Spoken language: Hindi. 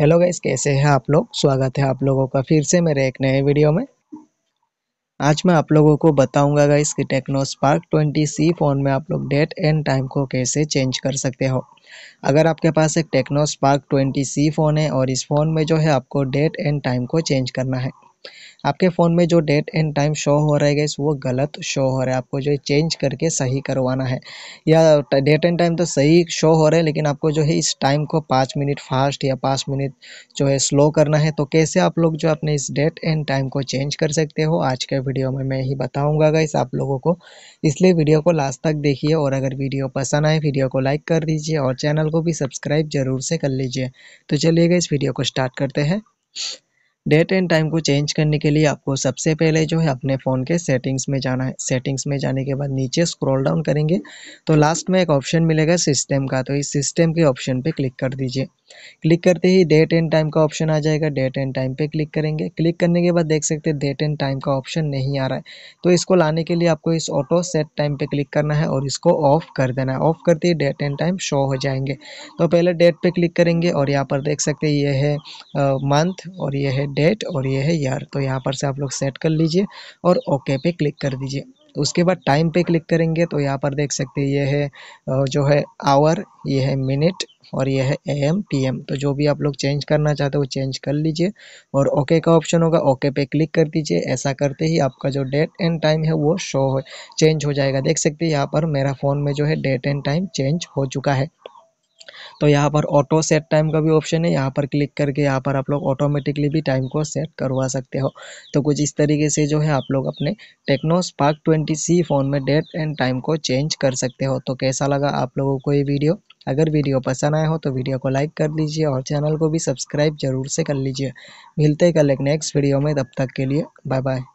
हेलो गाइस कैसे हैं आप लोग स्वागत है आप लोगों का फिर से मेरे एक नए वीडियो में आज मैं आप लोगों को बताऊंगा गाइस कि Tecno Spark twenty C phone में आप लोग डेट एंड टाइम को कैसे चेंज कर सकते हो अगर आपके पास एक Tecno Spark twenty C phone है और इस फ़ोन में जो है आपको डेट एंड टाइम को चेंज करना है आपके फ़ोन में जो डेट एंड टाइम शो हो रहा है गैस वो गलत शो हो रहा है आपको जो है चेंज करके सही करवाना है या डेट एंड टाइम तो सही शो हो रहा है लेकिन आपको जो है इस टाइम को पाँच मिनट फास्ट या पाँच मिनट जो है स्लो करना है तो कैसे आप लोग जो अपने इस डेट एंड टाइम को चेंज कर सकते हो आज के वीडियो में मैं ही बताऊँगा गैस आप लोगों को इसलिए वीडियो को लास्ट तक देखिए और अगर वीडियो पसंद आए वीडियो को लाइक कर दीजिए और चैनल को भी सब्सक्राइब जरूर से कर लीजिए तो चलिएगा इस वीडियो को स्टार्ट करते हैं डेट एंड टाइम को चेंज करने के लिए आपको सबसे पहले जो है अपने फ़ोन के सेटिंग्स में जाना है सेटिंग्स में जाने के बाद नीचे स्क्रॉल डाउन करेंगे तो लास्ट में एक ऑप्शन मिलेगा सिस्टम का तो इस सिस्टम के ऑप्शन पे क्लिक कर दीजिए क्लिक करते ही डेट एंड टाइम का ऑप्शन आ जाएगा डेट एंड टाइम पे क्लिक करेंगे क्लिक करने के बाद देख सकते हैं डेट एंड टाइम का ऑप्शन नहीं आ रहा है तो इसको लाने के लिए आपको इस ऑटो सेट टाइम पे क्लिक करना है और इसको ऑफ कर देना है ऑफ करते ही डेट एंड टाइम शो हो जाएंगे तो पहले डेट पे क्लिक करेंगे और यहाँ पर देख सकते हैं ये है मंथ और ये है डेट और ये है यार तो यहाँ पर से आप लोग सेट कर लीजिए और ओके पे क्लिक कर दीजिए उसके बाद टाइम पे क्लिक करेंगे तो यहाँ पर देख सकते हैं ये है जो है आवर ये है मिनट और यह है ए एम पी एम तो जो भी आप लोग चेंज करना चाहते हो चेंज कर लीजिए और ओके का ऑप्शन होगा ओके पे क्लिक कर दीजिए ऐसा करते ही आपका जो डेट एंड टाइम है वो शो हो चेंज हो जाएगा देख सकते हैं यहाँ पर मेरा फ़ोन में जो है डेट एंड टाइम चेंज हो चुका है तो यहाँ पर ऑटो सेट टाइम का भी ऑप्शन है यहाँ पर क्लिक करके यहाँ पर आप लोग ऑटोमेटिकली भी टाइम को सेट करवा सकते हो तो कुछ इस तरीके से जो है आप लोग अपने Tecno Spark twenty C phone में डेट एंड टाइम को चेंज कर सकते हो तो कैसा लगा आप लोगों को ये वीडियो अगर वीडियो पसंद आया हो तो वीडियो को लाइक कर लीजिए और चैनल को भी सब्सक्राइब जरूर से कर लीजिए मिलते हैं कल एक नेक्स्ट वीडियो में तब तक के लिए बाय बाय